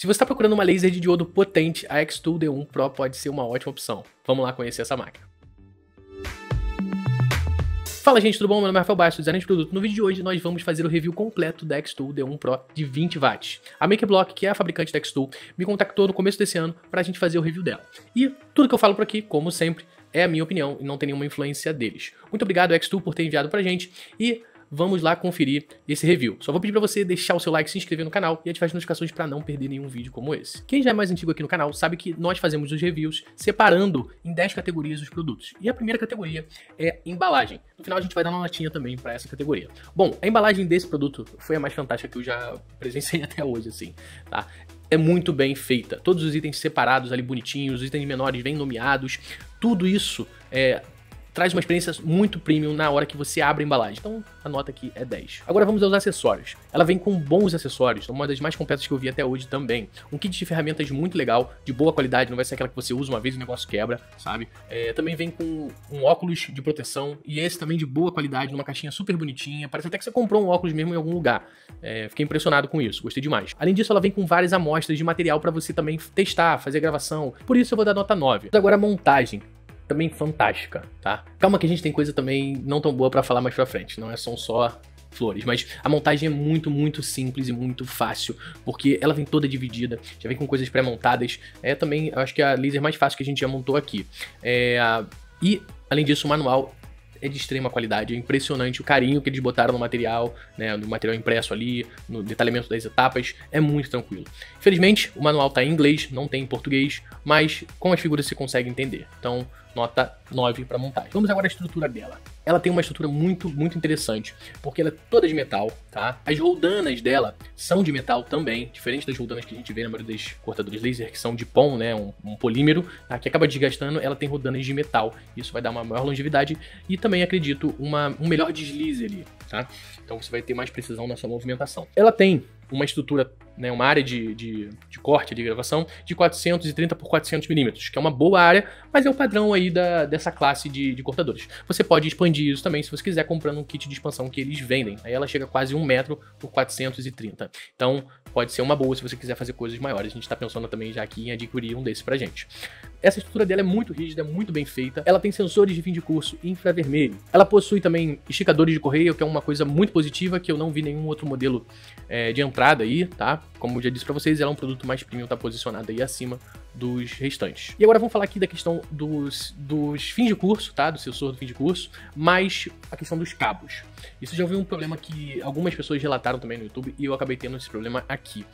Se você está procurando uma laser de diodo potente, a X-Tool D1 Pro pode ser uma ótima opção. Vamos lá conhecer essa máquina. Fala gente, tudo bom? Meu nome é Rafael Bastos, designer de produto. No vídeo de hoje nós vamos fazer o review completo da X-Tool D1 Pro de 20 watts. A Makeblock, que é a fabricante da X-Tool, me contactou no começo desse ano para a gente fazer o review dela. E tudo que eu falo por aqui, como sempre, é a minha opinião e não tem nenhuma influência deles. Muito obrigado X-Tool por ter enviado pra gente e vamos lá conferir esse review. Só vou pedir para você deixar o seu like, se inscrever no canal e ativar as notificações para não perder nenhum vídeo como esse. Quem já é mais antigo aqui no canal sabe que nós fazemos os reviews separando em 10 categorias os produtos. E a primeira categoria é embalagem. No final a gente vai dar uma notinha também para essa categoria. Bom, a embalagem desse produto foi a mais fantástica que eu já presenciei até hoje, assim, tá? é muito bem feita. Todos os itens separados ali bonitinhos, os itens menores bem nomeados, tudo isso é, traz uma experiência muito premium na hora que você abre a embalagem. Então, a nota aqui é 10. Agora vamos aos acessórios. Ela vem com bons acessórios, uma das mais completas que eu vi até hoje também. Um kit de ferramentas muito legal, de boa qualidade, não vai ser aquela que você usa uma vez e o negócio quebra, sabe? É, também vem com um óculos de proteção, e esse também de boa qualidade, numa caixinha super bonitinha. Parece até que você comprou um óculos mesmo em algum lugar. É, fiquei impressionado com isso, gostei demais. Além disso, ela vem com várias amostras de material para você também testar, fazer gravação. Por isso eu vou dar nota 9. Agora a montagem também fantástica, tá? Calma que a gente tem coisa também não tão boa para falar mais pra frente, não é são só flores, mas a montagem é muito, muito simples e muito fácil, porque ela vem toda dividida, já vem com coisas pré-montadas, é também, eu acho que é a laser mais fácil que a gente já montou aqui. É, e, além disso, o manual é de extrema qualidade, é impressionante o carinho que eles botaram no material, né, no material impresso ali, no detalhamento das etapas, é muito tranquilo. Infelizmente, o manual está em inglês, não tem em português, mas com as figuras você consegue entender. Então, nota 9 para montagem. Vamos agora à estrutura dela. Ela tem uma estrutura muito, muito interessante, porque ela é toda de metal, tá? As roldanas dela são de metal também, diferente das roldanas que a gente vê na maioria das cortadores laser, que são de pão, né? Um, um polímero, tá? que acaba desgastando, ela tem roldanas de metal. Isso vai dar uma maior longevidade e também, acredito, uma, um melhor deslize ali, tá? Então você vai ter mais precisão na sua movimentação. Ela tem uma estrutura né, uma área de, de, de, corte, de gravação, de 430 por 400 milímetros, que é uma boa área, mas é o padrão aí da, dessa classe de, de, cortadores. Você pode expandir isso também se você quiser comprando um kit de expansão que eles vendem. Aí ela chega quase um metro por 430. Então pode ser uma boa se você quiser fazer coisas maiores. A gente está pensando também já aqui em adquirir um desse pra gente. Essa estrutura dela é muito rígida, é muito bem feita. Ela tem sensores de fim de curso infravermelho. Ela possui também esticadores de correio, que é uma coisa muito positiva que eu não vi nenhum outro modelo é, de entrada aí, tá? Como eu já disse para vocês, ela é um produto mais premium, tá posicionado aí acima dos restantes. E agora vamos falar aqui da questão dos, dos fins de curso, tá? Do sensor do fim de curso, mas a questão dos cabos. Isso já foi um problema que algumas pessoas relataram também no YouTube e eu acabei tendo esse problema aqui.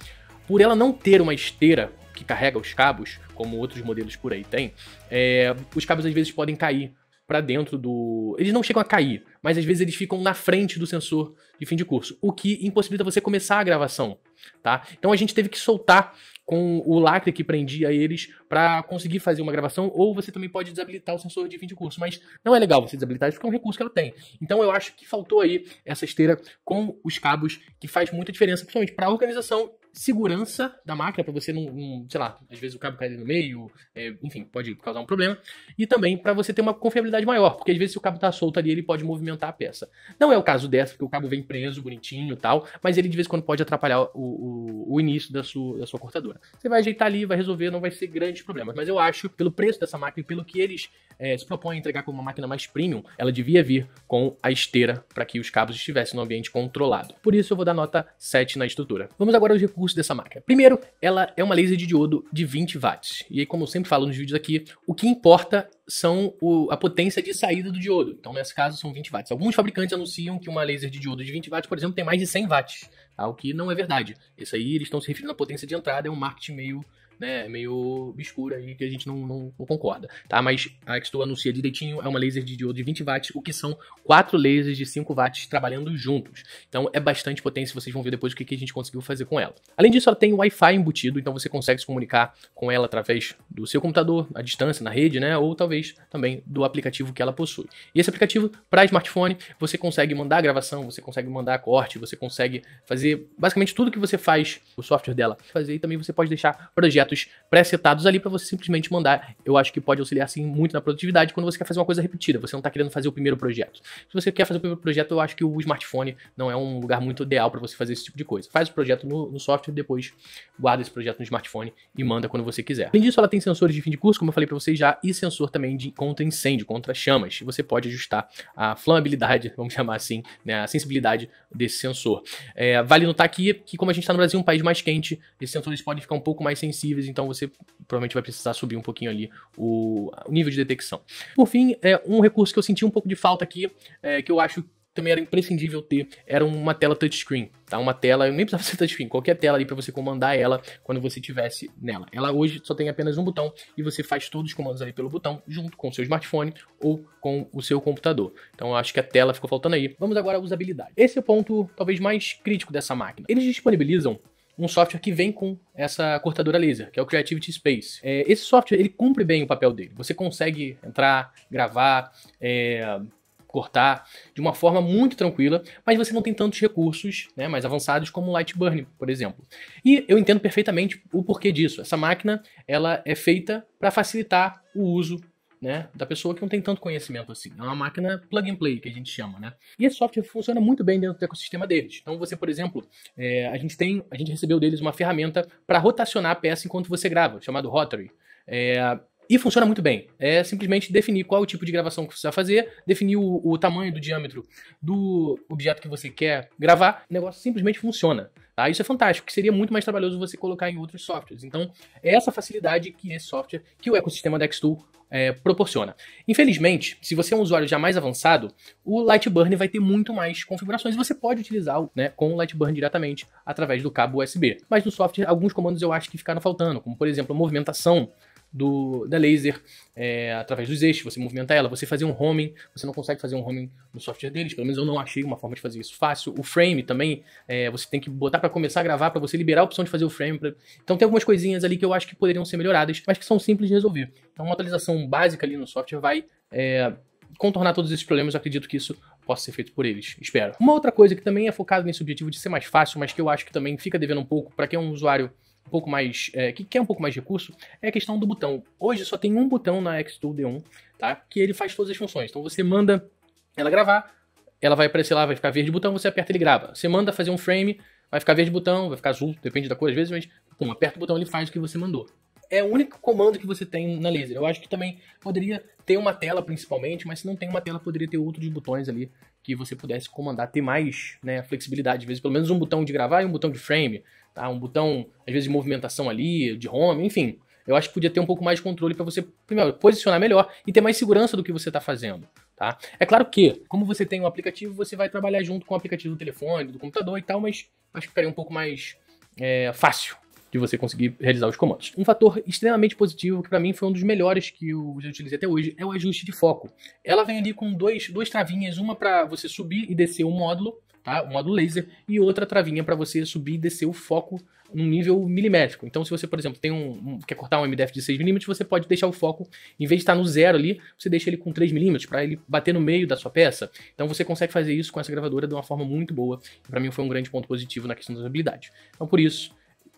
Por ela não ter uma esteira que carrega os cabos, como outros modelos por aí tem, é, os cabos às vezes podem cair para dentro do. Eles não chegam a cair, mas às vezes eles ficam na frente do sensor de fim de curso, o que impossibilita você começar a gravação tá? Então a gente teve que soltar com o lacre que prendia eles para conseguir fazer uma gravação, ou você também pode desabilitar o sensor de fim de curso, mas não é legal você desabilitar isso porque é um recurso que ela tem. Então eu acho que faltou aí essa esteira com os cabos que faz muita diferença, principalmente para a organização segurança da máquina, para você não, não, sei lá, às vezes o cabo cai no meio, é, enfim, pode causar um problema. E também para você ter uma confiabilidade maior, porque às vezes se o cabo tá solto ali, ele pode movimentar a peça. Não é o caso dessa, porque o cabo vem preso, bonitinho e tal, mas ele de vez em quando pode atrapalhar o, o, o início da sua, da sua cortadora. Você vai ajeitar ali, vai resolver, não vai ser grandes problemas. Mas eu acho, pelo preço dessa máquina e pelo que eles é, se propõe a entregar com uma máquina mais premium, ela devia vir com a esteira para que os cabos estivessem no ambiente controlado. Por isso eu vou dar nota 7 na estrutura. Vamos agora aos recursos dessa máquina. Primeiro, ela é uma laser de diodo de 20 watts. E aí, como eu sempre falo nos vídeos aqui, o que importa são o, a potência de saída do diodo. Então, nesse caso, são 20 watts. Alguns fabricantes anunciam que uma laser de diodo de 20 watts, por exemplo, tem mais de 100 watts, tá? o que não é verdade. Isso aí, eles estão se referindo à potência de entrada, é um marketing meio né, meio obscura aí que a gente não, não, não, concorda, tá? Mas a Exto anuncia direitinho, é uma laser de diodo de 20 watts, o que são quatro lasers de 5 watts trabalhando juntos. Então é bastante potência, vocês vão ver depois o que, que a gente conseguiu fazer com ela. Além disso, ela tem Wi-Fi embutido, então você consegue se comunicar com ela através do seu computador, à distância, na rede, né, ou talvez também do aplicativo que ela possui. E esse aplicativo para smartphone, você consegue mandar gravação, você consegue mandar corte, você consegue fazer basicamente tudo que você faz o software dela fazer e também você pode deixar projetos projetos pré-setados ali para você simplesmente mandar. Eu acho que pode auxiliar sim muito na produtividade quando você quer fazer uma coisa repetida, você não está querendo fazer o primeiro projeto. Se você quer fazer o primeiro projeto, eu acho que o smartphone não é um lugar muito ideal para você fazer esse tipo de coisa. Faz o projeto no, no software, depois guarda esse projeto no smartphone e manda quando você quiser. Além disso, ela tem sensores de fim de curso, como eu falei para vocês já, e sensor também de contra incêndio, contra chamas. Você pode ajustar a flamabilidade, vamos chamar assim, né, a sensibilidade desse sensor. É, vale notar aqui que como a gente está no Brasil, um país mais quente, esses sensores podem ficar um pouco mais sensíveis então você provavelmente vai precisar subir um pouquinho ali o, o nível de detecção. Por fim, é um recurso que eu senti um pouco de falta aqui, é, que eu acho também era imprescindível ter, era uma tela touchscreen, tá? Uma tela, eu nem precisava ser touchscreen, qualquer tela ali para você comandar ela quando você tivesse nela. Ela hoje só tem apenas um botão e você faz todos os comandos ali pelo botão, junto com o seu smartphone ou com o seu computador. Então eu acho que a tela ficou faltando aí. Vamos agora à usabilidade. Esse é o ponto talvez mais crítico dessa máquina. Eles disponibilizam um software que vem com essa cortadora laser, que é o Creativity Space. É, esse software ele cumpre bem o papel dele. Você consegue entrar, gravar, é, cortar de uma forma muito tranquila, mas você não tem tantos recursos né, mais avançados como o Lightburn, por exemplo. E eu entendo perfeitamente o porquê disso. Essa máquina ela é feita para facilitar o uso né, da pessoa que não tem tanto conhecimento assim. É uma máquina plug and play, que a gente chama, né? E esse software funciona muito bem dentro do ecossistema deles. Então você, por exemplo, é, a gente tem, a gente recebeu deles uma ferramenta para rotacionar a peça enquanto você grava, chamado Rotary. É, e funciona muito bem. É simplesmente definir qual é o tipo de gravação que você vai fazer, definir o, o, tamanho do diâmetro do objeto que você quer gravar, o negócio simplesmente funciona. Tá? Isso é fantástico, que seria muito mais trabalhoso você colocar em outros softwares. Então, é essa facilidade que esse software, que o ecossistema Dextool é, proporciona. Infelizmente, se você é um usuário já mais avançado, o Lightburn vai ter muito mais configurações. Você pode utilizar né, com o Lightburn diretamente através do cabo USB. Mas no software, alguns comandos eu acho que ficaram faltando, como por exemplo, a movimentação do, da laser é, através dos eixos, você movimentar ela, você fazer um homing, você não consegue fazer um homing no software deles, pelo menos eu não achei uma forma de fazer isso fácil. O frame também, é, você tem que botar para começar a gravar, para você liberar a opção de fazer o frame. Pra... Então tem algumas coisinhas ali que eu acho que poderiam ser melhoradas, mas que são simples de resolver. Então uma atualização básica ali no software vai é, contornar todos esses problemas, eu acredito que isso possa ser feito por eles, espero. Uma outra coisa que também é focada nesse objetivo de ser mais fácil, mas que eu acho que também fica devendo um pouco para quem é um usuário um pouco mais. É, que quer um pouco mais de recurso, é a questão do botão. Hoje só tem um botão na Xtool D1, tá? Que ele faz todas as funções. Então você manda ela gravar, ela vai aparecer lá, vai ficar verde botão, você aperta ele grava. Você manda fazer um frame, vai ficar verde botão, vai ficar azul, depende da cor às vezes, mas pum, aperta o botão ele faz o que você mandou é o único comando que você tem na laser. Eu acho que também poderia ter uma tela principalmente, mas se não tem uma tela, poderia ter outros botões ali que você pudesse comandar, ter mais né, flexibilidade, às vezes pelo menos um botão de gravar e um botão de frame, tá? um botão, às vezes, de movimentação ali, de home, enfim. Eu acho que podia ter um pouco mais de controle para você, primeiro, posicionar melhor e ter mais segurança do que você está fazendo. Tá? É claro que, como você tem um aplicativo, você vai trabalhar junto com o aplicativo do telefone, do computador e tal, mas acho que ficaria um pouco mais é, fácil de você conseguir realizar os comandos. Um fator extremamente positivo, que para mim foi um dos melhores que eu já utilizei até hoje, é o ajuste de foco. Ela vem ali com dois, duas travinhas, uma para você subir e descer um módulo, tá? O módulo laser, e outra travinha para você subir e descer o foco num nível milimétrico. Então, se você, por exemplo, tem um, um quer cortar um MDF de 6mm, você pode deixar o foco, em vez de estar tá no zero ali, você deixa ele com 3mm para ele bater no meio da sua peça. Então, você consegue fazer isso com essa gravadora de uma forma muito boa. Para mim, foi um grande ponto positivo na questão da usabilidade. Então, por isso,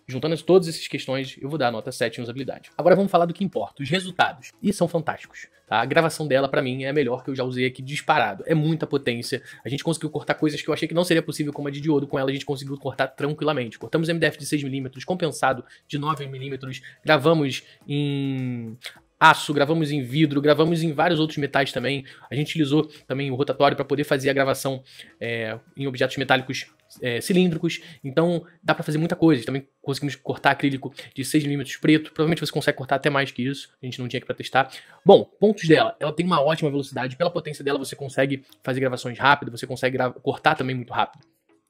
Juntando todas essas questões, eu vou dar a nota 7 em usabilidade. Agora vamos falar do que importa, os resultados. E são fantásticos. Tá? A gravação dela, para mim, é a melhor que eu já usei aqui disparado. É muita potência. A gente conseguiu cortar coisas que eu achei que não seria possível, como a de diodo. Com ela, a gente conseguiu cortar tranquilamente. Cortamos MDF de 6mm, compensado de 9mm, gravamos em aço, gravamos em vidro, gravamos em vários outros metais também. A gente utilizou também o rotatório para poder fazer a gravação é, em objetos metálicos é, cilíndricos, então dá para fazer muita coisa. Também conseguimos cortar acrílico de 6mm preto, provavelmente você consegue cortar até mais que isso, a gente não tinha aqui para testar. Bom, pontos dela, ela tem uma ótima velocidade, pela potência dela você consegue fazer gravações rápido, você consegue cortar também muito rápido.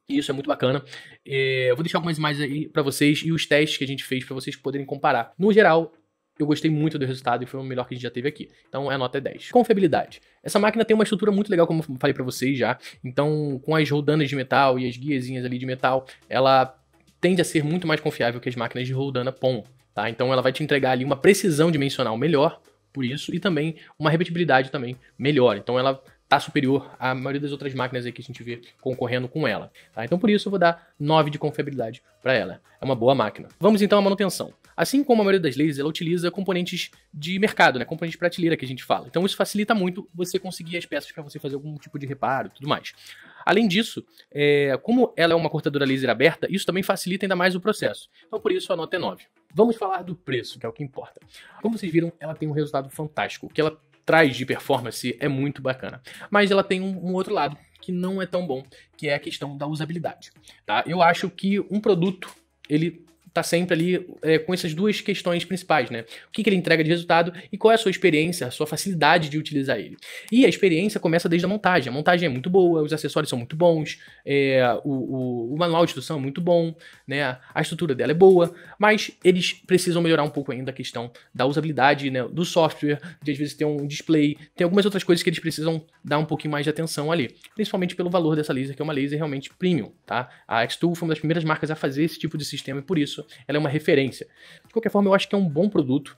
E isso é muito bacana. É, eu vou deixar algumas imagens aí para vocês e os testes que a gente fez para vocês poderem comparar. No geral, eu gostei muito do resultado e foi o melhor que a gente já teve aqui. Então a é nota é 10. Confiabilidade. Essa máquina tem uma estrutura muito legal, como eu falei para vocês já. Então, com as rodanas de metal e as guiazinhas ali de metal, ela tende a ser muito mais confiável que as máquinas de rodana POM. Tá? Então ela vai te entregar ali uma precisão dimensional melhor por isso e também uma repetibilidade também melhor. Então ela tá superior à maioria das outras máquinas aí que a gente vê concorrendo com ela. Tá? Então por isso eu vou dar 9 de confiabilidade para ela. É uma boa máquina. Vamos então à manutenção. Assim como a maioria das leis, ela utiliza componentes de mercado, né? Componentes de prateleira que a gente fala. Então isso facilita muito você conseguir as peças para você fazer algum tipo de reparo e tudo mais. Além disso, é, como ela é uma cortadora laser aberta, isso também facilita ainda mais o processo. Então, por isso, a nota é 9. Vamos falar do preço, que é o que importa. Como vocês viram, ela tem um resultado fantástico. O que ela traz de performance é muito bacana. Mas ela tem um, um outro lado, que não é tão bom, que é a questão da usabilidade. Tá? Eu acho que um produto, ele está sempre ali é, com essas duas questões principais, né? O que, que ele entrega de resultado e qual é a sua experiência, a sua facilidade de utilizar ele. E a experiência começa desde a montagem. A montagem é muito boa, os acessórios são muito bons, é, o, o, o, manual de instrução é muito bom, né? A estrutura dela é boa, mas eles precisam melhorar um pouco ainda a questão da usabilidade, né? Do software, de às vezes ter um display, tem algumas outras coisas que eles precisam dar um pouquinho mais de atenção ali, principalmente pelo valor dessa laser, que é uma laser realmente premium, tá? A X2 foi uma das primeiras marcas a fazer esse tipo de sistema e por isso ela é uma referência. De qualquer forma, eu acho que é um bom produto.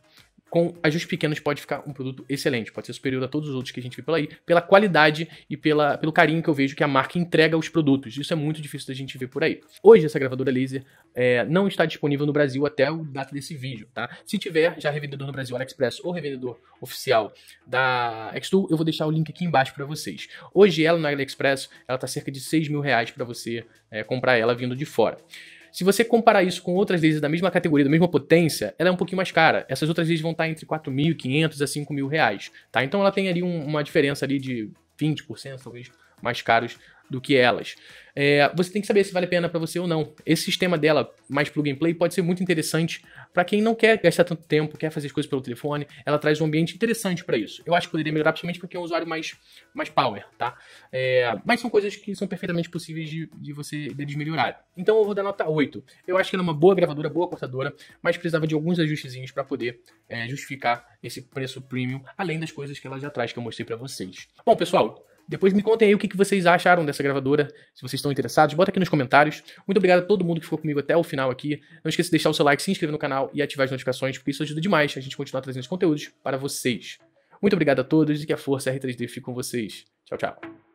Com ajustes pequenos pode ficar um produto excelente, pode ser superior a todos os outros que a gente vê pela aí, pela qualidade e pela, pelo carinho que eu vejo que a marca entrega aos produtos. Isso é muito difícil da gente ver por aí. Hoje essa gravadora laser é, não está disponível no Brasil até o data desse vídeo, tá? Se tiver já revendedor no Brasil, AliExpress ou revendedor oficial da Xtool, eu vou deixar o link aqui embaixo para vocês. Hoje ela no AliExpress, ela tá cerca de 6 mil reais para você é, comprar ela vindo de fora. Se você comparar isso com outras leis da mesma categoria, da mesma potência, ela é um pouquinho mais cara. Essas outras leis vão estar entre 4.500 a 5.000 reais, tá? Então ela tem ali um, uma diferença ali de 20%, talvez, mais caros do que elas. É, você tem que saber se vale a pena para você ou não. Esse sistema dela, mais plug and play, pode ser muito interessante para quem não quer gastar tanto tempo, quer fazer as coisas pelo telefone. Ela traz um ambiente interessante para isso. Eu acho que poderia melhorar, principalmente porque é um usuário mais, mais power, tá? É, mas são coisas que são perfeitamente possíveis de, de você de melhorar. Então eu vou dar nota 8. Eu acho que ela é uma boa gravadora, boa cortadora, mas precisava de alguns ajustezinhos para poder é, justificar esse preço premium, além das coisas que ela já traz, que eu mostrei para vocês. Bom, pessoal, depois me contem aí o que, vocês acharam dessa gravadora, se vocês estão interessados, bota aqui nos comentários. Muito obrigado a todo mundo que ficou comigo até o final aqui. Não esqueça de deixar o seu like, se inscrever no canal e ativar as notificações, porque isso ajuda demais a gente continuar trazendo os conteúdos para vocês. Muito obrigado a todos e que a força R3D fique com vocês. Tchau, tchau.